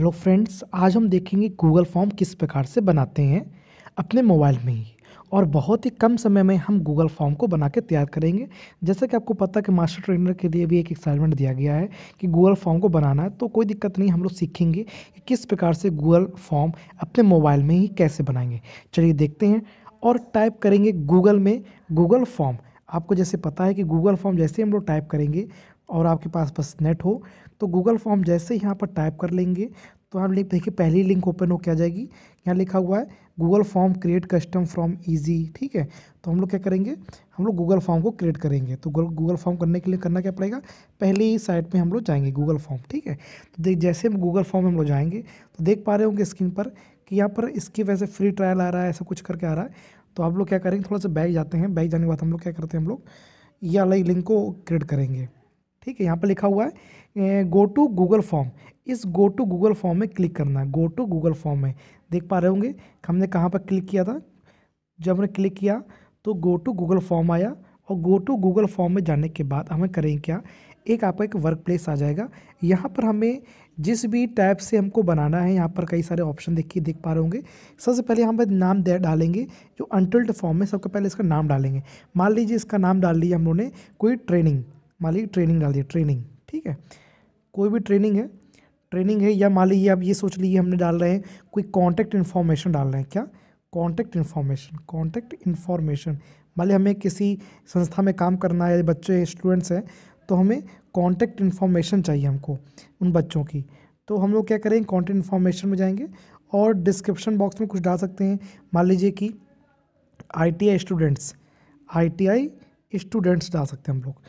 hello friends आज हम देखेंगे गूगल फॉर्म किस प्रकार से बनाते हैं अपने मोबाइल में ही और बहुत ही कम समय में हम गूगल फॉर्म को बना के तैयार करेंगे जैसा कि आपको पता है कि मास्टर ट्रेनर के लिए भी एक एक्साइनमेंट दिया गया है कि गूगल फॉर्म को बनाना है तो कोई दिक्कत नहीं हम लोग सीखेंगे कि किस प्रकार से गूगल फॉर्म अपने मोबाइल में ही कैसे बनाएंगे चलिए देखते हैं और टाइप करेंगे गूगल में गूगल फॉर्म आपको जैसे पता है कि गूगल फॉर्म जैसे हम लोग टाइप करेंगे और आपके पास बस नेट हो तो गूगल फॉर्म जैसे ही यहाँ पर टाइप कर लेंगे तो हम लिंक देखिए पहली लिंक ओपन हो क्या जाएगी यहाँ लिखा हुआ है Google form create custom from easy ठीक है तो हम लोग क्या करेंगे हम लोग गूगल फॉर्म को क्रिएट करेंगे तो गूगल फॉर्म करने के लिए करना क्या पड़ेगा पहले ही साइट पे हम लोग जाएंगे गूगल फॉर्म ठीक है तो देख जैसे हम गूगल फॉर्म हम लोग जाएंगे तो देख पा रहे होंगे स्क्रीन पर कि यहाँ पर इसकी वैसे फ्री ट्रायल आ रहा है ऐसा कुछ करके आ रहा है तो आप लोग क्या करेंगे थोड़ा सा बैग जाते हैं बैग जाने के बाद हम लोग क्या करते हैं हम लोग ये अलग लिंक को क्रिएट करेंगे ठीक है यहाँ पर लिखा हुआ है गो टू गूगल फॉर्म इस गो टू गूगल फॉर्म में क्लिक करना है गो टू गूगल फॉर्म में देख पा रहे होंगे हमने कहाँ पर क्लिक किया था जब हमने क्लिक किया तो गो टू गूगल फॉर्म आया और गो टू गूगल फॉर्म में जाने के बाद हमें करें क्या एक आपका एक वर्क प्लेस आ जाएगा यहाँ पर हमें जिस भी टाइप से हमको बनाना है यहाँ पर कई सारे ऑप्शन देखिए देख पा रहे होंगे सबसे पहले हम नाम दे डालेंगे जो अनटिल्ड फॉर्म में सबसे पहले इसका नाम डालेंगे मान लीजिए इसका नाम डाल लिया हम लोगों ने कोई ट्रेनिंग मान लीजिए ट्रेनिंग डाल दिए ट्रेनिंग ठीक है कोई भी ट्रेनिंग है ट्रेनिंग है या मान लीजिए आप ये सोच लीजिए हमने डाल रहे हैं कोई कॉन्टैक्ट इन्फॉर्मेशन डाल रहे हैं क्या कॉन्टैक्ट इन्फॉर्मेशन कॉन्टैक्ट इन्फॉर्मेशन मान लीजिए हमें किसी संस्था में काम करना है बच्चे स्टूडेंट्स हैं तो हमें कॉन्टैक्ट इन्फॉर्मेशन चाहिए हमको उन बच्चों की तो हम लोग क्या करेंगे कॉन्टैक्ट इन्फॉर्मेशन में जाएंगे और डिस्क्रिप्शन बॉक्स में कुछ डाल सकते हैं मान लीजिए कि आई स्टूडेंट्स आई स्टूडेंट्स डाल सकते हैं हम लोग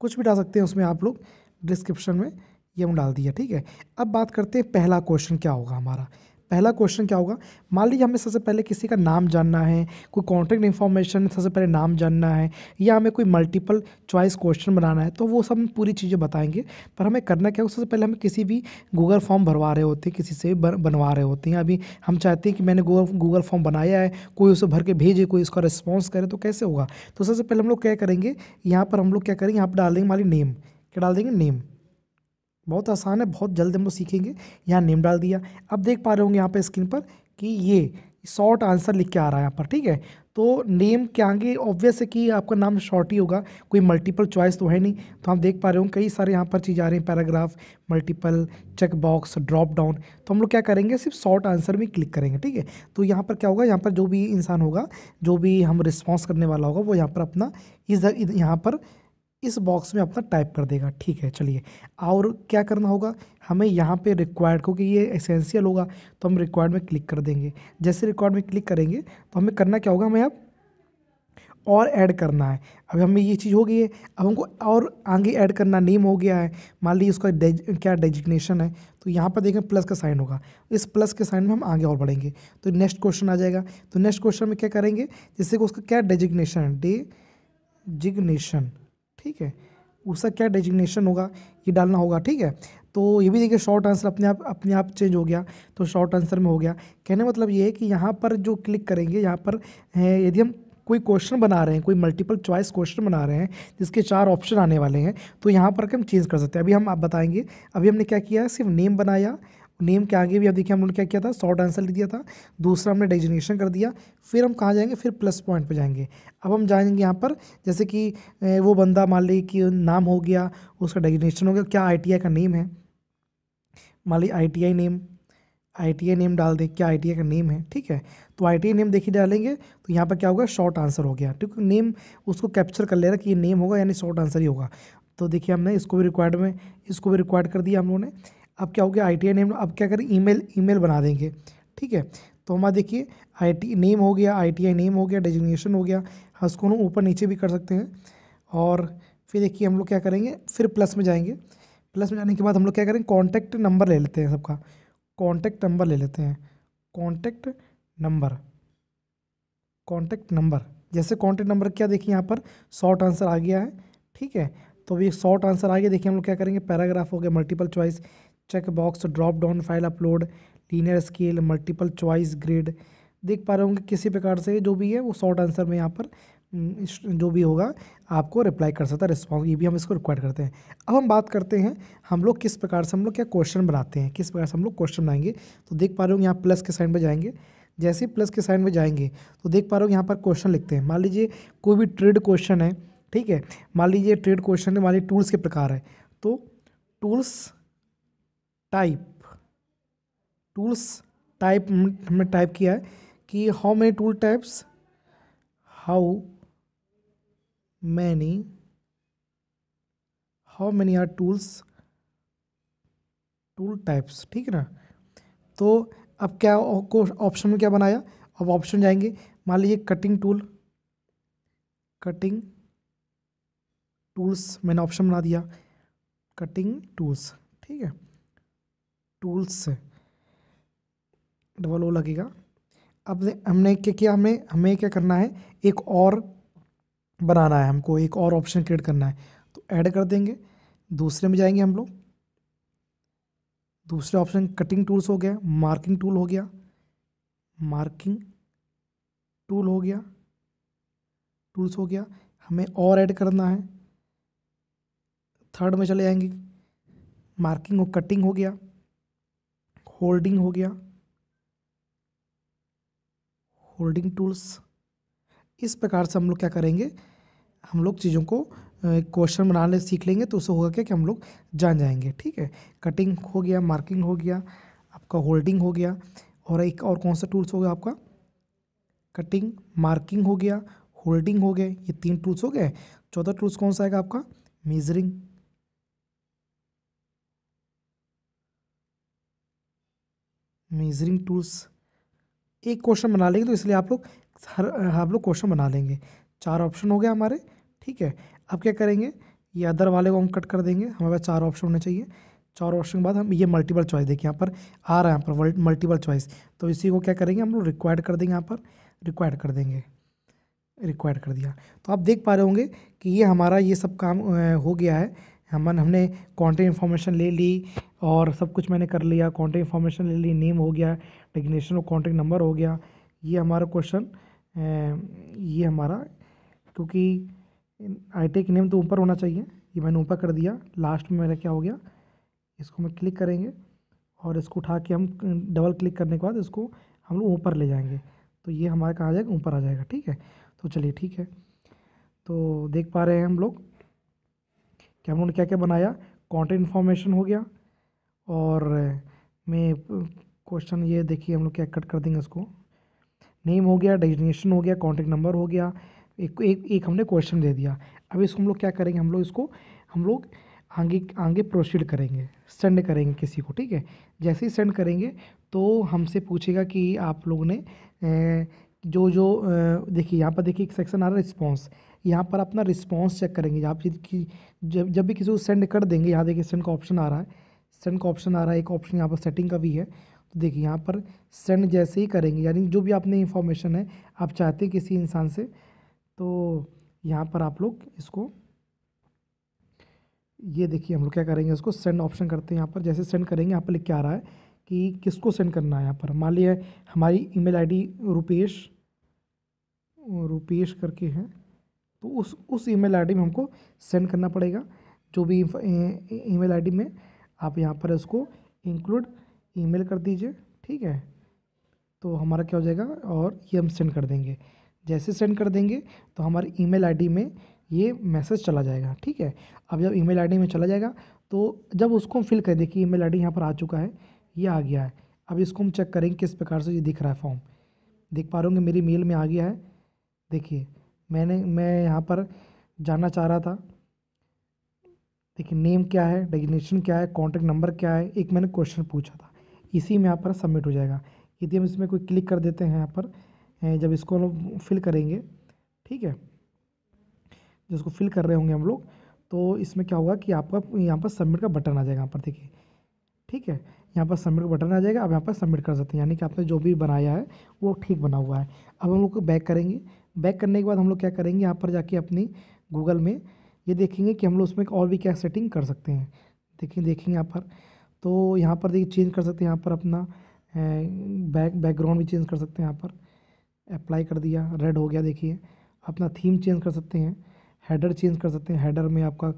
कुछ भी डाल सकते हैं उसमें आप लोग डिस्क्रिप्शन में ये हम डाल दिया ठीक है अब बात करते हैं पहला क्वेश्चन क्या होगा हमारा पहला क्वेश्चन क्या होगा मान लीजिए हमें सबसे पहले किसी का नाम जानना है कोई कॉन्टैक्ट इन्फॉर्मेशन सबसे पहले नाम जानना है या हमें कोई मल्टीपल चॉइस क्वेश्चन बनाना है तो वो सब पूरी चीज़ें बताएंगे पर हमें करना क्या होगा सबसे पहले हमें किसी भी गूगल फॉर्म भरवा रहे होते हैं किसी से बन, बनवा रहे होते हैं अभी हम चाहते हैं कि मैंने गूगल गूगल फॉर्म बनाया है कोई उसे भर के भेजे कोई उसका रिस्पॉन्स करे तो कैसे होगा तो सबसे पहले हम लोग क्या करेंगे यहाँ पर हम लोग क्या करेंगे यहाँ पर डाल देंगे मान ली नेम क्या डाल देंगे नेम बहुत आसान है बहुत जल्द हम लोग सीखेंगे यहाँ नेम डाल दिया अब देख पा रहे होंगे यहाँ पर स्क्रीन पर कि ये शॉर्ट आंसर लिख के आ रहा है यहाँ पर ठीक है तो नेम के आगे ऑब्वियस है कि आपका नाम शॉर्ट ही होगा कोई मल्टीपल चॉइस तो है नहीं तो हम देख पा रहे हो कई सारे यहाँ पर चीज़ आ रही हैं paragraph multiple check box drop down तो हम लोग क्या करेंगे सिर्फ शॉर्ट आंसर में क्लिक करेंगे ठीक है तो यहाँ पर क्या होगा यहाँ पर जो भी इंसान होगा जो भी हम रिस्पॉन्स करने वाला होगा वो यहाँ पर अपना इस यहाँ पर इस बॉक्स में अपना टाइप कर देगा ठीक है चलिए और क्या करना होगा हमें यहाँ पे रिक्वायर्ड क्योंकि ये एसेंशियल होगा तो हम रिक्वायर्ड में क्लिक कर देंगे जैसे रिक्वायर्ड में क्लिक करेंगे तो हमें करना क्या होगा हमें अब और ऐड करना है अब हमें ये चीज़ हो गई है अब हमको और आगे ऐड करना नेम हो गया है मान लीजिए उसका डेज, क्या डेजिग्नेशन है तो यहाँ पर देखें प्लस का साइन होगा इस प्लस के साइन में हम आगे और बढ़ेंगे तो नेक्स्ट क्वेश्चन आ जाएगा तो नेक्स्ट क्वेश्चन में क्या करेंगे जैसे कि उसका क्या डेजिग्नेशन है डेजिग्नेशन ठीक है उसका क्या डेजिग्नेशन होगा ये डालना होगा ठीक है तो ये भी देखिए शॉर्ट आंसर अपने आप अपने आप चेंज हो गया तो शॉर्ट आंसर में हो गया कहने मतलब ये है कि यहाँ पर जो क्लिक करेंगे यहाँ पर यदि हम कोई क्वेश्चन बना रहे हैं कोई मल्टीपल चॉइस क्वेश्चन बना रहे हैं जिसके चार ऑप्शन आने वाले हैं तो यहाँ पर हम चेंज कर सकते हैं अभी हम आप बताएंगे अभी हमने क्या किया सिर्फ नेम बनाया नेम के आगे भी अब देखिए हम ने क्या किया था शॉर्ट आंसर लिख दिया था दूसरा हमने डेजिनेशन कर दिया फिर हम कहाँ जाएंगे फिर प्लस पॉइंट पे जाएंगे अब हम जाएंगे यहाँ पर जैसे कि वो बंदा मान ली कि नाम हो गया उसका डेजिनेशन हो गया क्या आई का नेम है मान ली आई नेम आई नेम डाल दें क्या आई का नेम है ठीक है तो आई नेम देखिए डालेंगे तो यहाँ पर क्या होगा शॉर्ट आंसर हो गया ठीक है नेम उसको कैप्चर कर ले रहा कि ये नेम होगा यानी शॉर्ट आंसर ही होगा तो देखिए हमने इसको भी रिक्वायर्ड में इसको भी रिक्वायर्ड कर दिया हम लोगों ने अब क्या हो गया आई टी आई नेम अब क्या करें ईमेल ईमेल बना देंगे ठीक है तो हमारा देखिए आई टी नेम हो गया आई टी आई नेम हो गया डेजिग्नेशन हो गया हम उसको ना ऊपर नीचे भी कर सकते हैं और फिर देखिए हम लोग क्या करेंगे फिर प्लस में जाएंगे प्लस में जाने के बाद हम लोग क्या करेंगे कॉन्टैक्ट नंबर ले लेते हैं सबका कॉन्टैक्ट नंबर ले लेते हैं कॉन्टैक्ट नंबर कॉन्टैक्ट नंबर जैसे कॉन्टैक्ट नंबर क्या देखिए यहाँ पर शॉर्ट आंसर आ गया है ठीक है तो अभी शॉर्ट आंसर आ गया देखिए हम लोग क्या करेंगे पैराग्राफ हो गया multiple choice check box drop down file upload linear scale multiple choice grid देख पा रहे होंगे किसी प्रकार से जो भी है वो शॉर्ट आंसर में यहाँ पर हम्म, जो भी होगा आपको रिप्लाई कर सकता है रिस्पॉन्स ये भी हम इसको रिक्वायर करते हैं अब हम बात करते हैं हम लोग किस प्रकार से हम लोग क्या क्वेश्चन बनाते हैं किस प्रकार से हम लोग क्वेश्चन बनाएंगे तो देख पा रहे होंगे यहाँ प्लस के साइन पर जाएंगे जैसे ही प्लस के साइन में जाएंगे तो देख पा रहे हो यहाँ पर क्वेश्चन लिखते हैं मान लीजिए कोई भी ट्रेड क्वेश्चन है ठीक है मान लीजिए ट्रेड क्वेश्चन है मान लीजिए टूल्स के प्रकार है तो टूल्स टाइप टूल्स टाइप हमने टाइप किया है कि how many tool types how many how many are tools tool types ठीक है ना तो अब क्या को ऑप्शन में क्या बनाया अब ऑप्शन जाएंगे मान लीजिए कटिंग टूल कटिंग टूल्स मैंने ऑप्शन बना दिया कटिंग टूल्स ठीक है टूल्स से डबल ओ लगेगा अब हमने क्या किया हमें हमें क्या करना है एक और बनाना है हमको एक और ऑप्शन क्रिएट करना है तो ऐड कर देंगे दूसरे में जाएंगे हम लोग दूसरे ऑप्शन कटिंग टूल्स हो गया मार्किंग टूल हो गया मार्किंग टूल हो गया टूल्स हो गया हमें और ऐड करना है थर्ड में चले जाएंगे मार्किंग और कटिंग हो गया होल्डिंग हो गया होल्डिंग टूल्स इस प्रकार से हम लोग क्या करेंगे हम लोग चीज़ों को क्वेश्चन बनाने सीख लेंगे तो उससे होगा क्या कि हम लोग जान जाएंगे ठीक है कटिंग हो गया मार्किंग हो गया आपका होल्डिंग हो गया और एक और कौन सा टूल्स हो गया आपका कटिंग मार्किंग हो गया होल्डिंग हो गए ये तीन टूल्स हो गए चौथा टूल्स कौन सा आएगा आपका मेजरिंग मेजरिंग टूल्स एक क्वेश्चन बना लेंगे तो इसलिए आप लोग हर आप लोग क्वेश्चन बना लेंगे चार ऑप्शन हो गए हमारे ठीक है अब क्या करेंगे ये अदर वाले को हम कट कर देंगे हमारे पास चार ऑप्शन होने चाहिए चार ऑप्शन के बाद हम ये मल्टीपल चॉइस देखिए यहाँ पर आ रहा है यहाँ पर मल्टीपल चॉइस तो इसी को क्या करेंगे हम लोग रिक्वायर्ड कर देंगे यहाँ पर रिक्वायर्ड कर देंगे रिक्वायर्ड कर दिया तो आप देख पा रहे होंगे कि ये हमारा ये सब काम हो गया है हमन हमने कॉन्टेक्ट इन्फॉर्मेशन ले ली और सब कुछ मैंने कर लिया कॉन्टेक्ट इन्फॉर्मेशन ले ली नेम हो गया डिग्नेशन और कॉन्टेक्ट नंबर हो गया ये हमारा क्वेश्चन ये हमारा क्योंकि आई टेक नेम तो ऊपर होना चाहिए ये मैंने ऊपर कर दिया लास्ट में मेरा क्या हो गया इसको हम क्लिक करेंगे और इसको उठा के हम डबल क्लिक करने के बाद इसको हम लोग ऊपर ले जाएंगे तो ये हमारा कहाँ आ जाएगा ऊपर आ जाएगा ठीक है तो चलिए ठीक है तो देख पा रहे हैं हम लोग कि हम लोगों ने क्या क्या बनाया कंटेंट इन्फॉर्मेशन हो गया और मैं क्वेश्चन ये देखिए हम लोग क्या कट कर देंगे उसको नेम हो गया डेजिनेशन हो गया कॉन्टैक्ट नंबर हो गया एक एक एक हमने क्वेश्चन दे दिया अब इसको हम लोग क्या करेंगे हम लोग इसको हम लोग आगे आगे प्रोसीड करेंगे सेंड करेंगे किसी को ठीक है जैसे ही सेंड करेंगे तो हमसे पूछेगा कि आप लोगों ने जो जो देखिए यहाँ पर देखिए एक सेक्शन आ रहा है रिस्पॉन्स यहाँ पर अपना रिस्पॉन्स चेक करेंगे आप जब जब भी किसी को सेंड कर देंगे यहाँ देखिए सेंड का ऑप्शन आ रहा है सेंड का ऑप्शन आ रहा है एक ऑप्शन यहाँ पर सेटिंग का भी है तो देखिए यहाँ पर सेंड जैसे ही करेंगे यानी जो भी आपने इन्फॉर्मेशन है आप चाहते हैं किसी इंसान से तो यहाँ पर आप लोग इसको ये देखिए हम लोग क्या करेंगे इसको सेंड ऑप्शन करते हैं यहाँ पर जैसे सेंड करेंगे यहाँ पर लिख के आ रहा है कि किसको सेंड करना है यहाँ पर मान लिया हमारी ईमेल आईडी रुपेश रुपेश करके है तो उस उस ईमेल आईडी में हमको सेंड करना पड़ेगा जो भी ईमेल आईडी में आप यहाँ पर उसको इंक्लूड ईमेल कर दीजिए ठीक है तो हमारा क्या हो जाएगा और ये हम सेंड कर देंगे जैसे सेंड कर देंगे तो हमारे ईमेल आईडी में ये मैसेज चला जाएगा ठीक है अब जब ईमेल आईडी में चला जाएगा तो जब उसको हम फिल कर दें कि ईमेल आईडी यहाँ पर आ चुका है ये आ गया है अब इसको हम चेक करेंगे किस प्रकार से ये दिख रहा है फॉर्म देख पा रहे होंगे मेरी मेल में आ गया है देखिए मैंने मैं यहाँ पर जानना चाह रहा था देखिए नेम क्या है डेगिनेशन क्या है कॉन्टैक्ट नंबर क्या है एक मैंने क्वेश्चन पूछा था इसी में यहाँ पर सबमिट हो जाएगा यदि हम इसमें कोई क्लिक कर देते हैं यहाँ पर जब इसको हम फिल करेंगे ठीक है जिसको फिल कर रहे होंगे हम लोग तो इसमें क्या होगा कि आपका यहाँ पर सबमिट का बटन आ जाएगा यहाँ पर देखिए ठीक है यहाँ पर सबमिट का बटन आ जाएगा अब यहाँ पर सबमिट कर सकते हैं यानी कि आपने जो भी बनाया है वो ठीक बना हुआ है अब हम लोग को बैक करेंगे बैक करने के बाद हम लोग क्या करेंगे यहाँ पर जाके अपनी गूगल में ये देखेंगे कि हम लोग उसमें और भी क्या सेटिंग कर सकते हैं देखिए देखेंगे यहाँ पर तो यहाँ पर देखिए चेंज कर सकते हैं यहाँ पर अपना बैक बैकग्राउंड भी चेंज कर सकते हैं यहाँ पर अप्लाई कर दिया रेड हो गया देखिए अपना थीम चेंज कर सकते हैं हेडर चेंज कर सकते हैं हेडर में आपका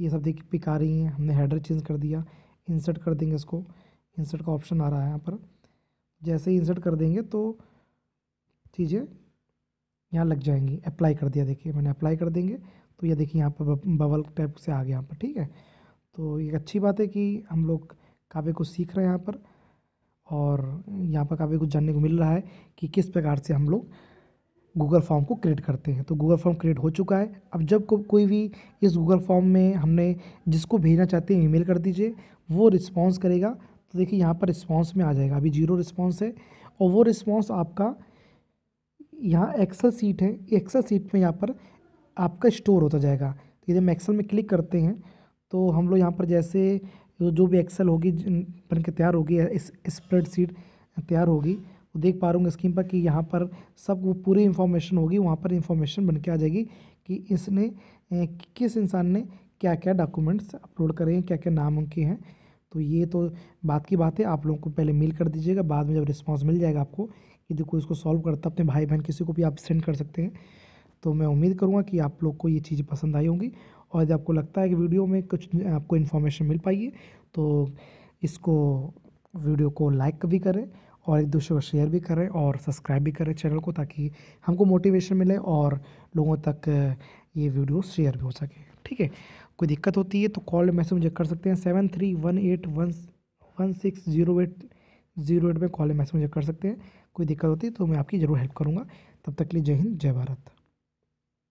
ये सब देखिए पिक आ रही हैं हमने हेडर चेंज कर दिया इंसर्ट कर देंगे इसको इंसर्ट का ऑप्शन आ रहा है यहाँ पर जैसे ही इंसर्ट कर देंगे तो चीज़ें यहाँ लग जाएंगी अप्लाई कर दिया देखिए मैंने अप्लाई कर देंगे तो ये देखिए यहाँ पर बबल टाइप से आ गया यहाँ पर ठीक है तो ये अच्छी बात है कि हम लोग काफ़ी कुछ सीख रहे हैं यहाँ पर और यहाँ पर काफ़ी कुछ जानने को मिल रहा है कि किस प्रकार से हम लोग गूगल फॉर्म को क्रिएट करते हैं तो गूगल फॉर्म क्रिएट हो चुका है अब जब को, कोई भी इस गूगल फॉर्म में हमने जिसको भेजना चाहते हैं ईमेल कर दीजिए वो रिस्पॉन्स करेगा तो देखिए यहाँ पर रिस्पॉन्स में आ जाएगा अभी जीरो रिस्पॉन्स है और वो रिस्पॉन्स आपका यहाँ एक्सल सीट है एक्सल सीट में यहाँ पर आपका स्टोर होता जाएगा तो यदि हम एक्सल में क्लिक करते हैं तो हम लोग यहाँ पर जैसे जो भी एक्सल होगी बन के तैयार होगी इस स्प्रेड सीट तैयार होगी तो देख पा रूँगा स्क्रीन पर कि यहाँ पर सब वो पूरी इन्फॉर्मेशन होगी वहाँ पर इन्फॉर्मेशन बन के आ जाएगी कि इसने किस इंसान ने क्या क्या डॉक्यूमेंट्स अपलोड करे हैं क्या क्या नाम उनके हैं तो ये तो बात की बात है आप लोगों को पहले मेल कर दीजिएगा बाद में जब रिस्पॉन्स मिल जाएगा आपको यदि कोई इसको सॉल्व करता अपने भाई बहन किसी को भी आप सेंड कर सकते हैं तो मैं उम्मीद करूँगा कि आप लोग को ये चीज़ें पसंद आई होंगी और यदि आपको लगता है कि वीडियो में कुछ आपको इन्फॉर्मेशन मिल पाई है तो इसको वीडियो को लाइक भी करें और एक दूसरे को शेयर भी करें और सब्सक्राइब भी करें चैनल को ताकि हमको मोटिवेशन मिले और लोगों तक ये वीडियो शेयर भी हो सके ठीक है कोई दिक्कत होती है तो कॉल मैसेज मुझे कर सकते हैं seven three one eight one one six zero eight zero eight में कॉल मैसेज मुझे कर सकते हैं कोई दिक्कत होती है तो मैं आपकी ज़रूर हेल्प करूँगा तब तक के लिए जय हिंद जय भारत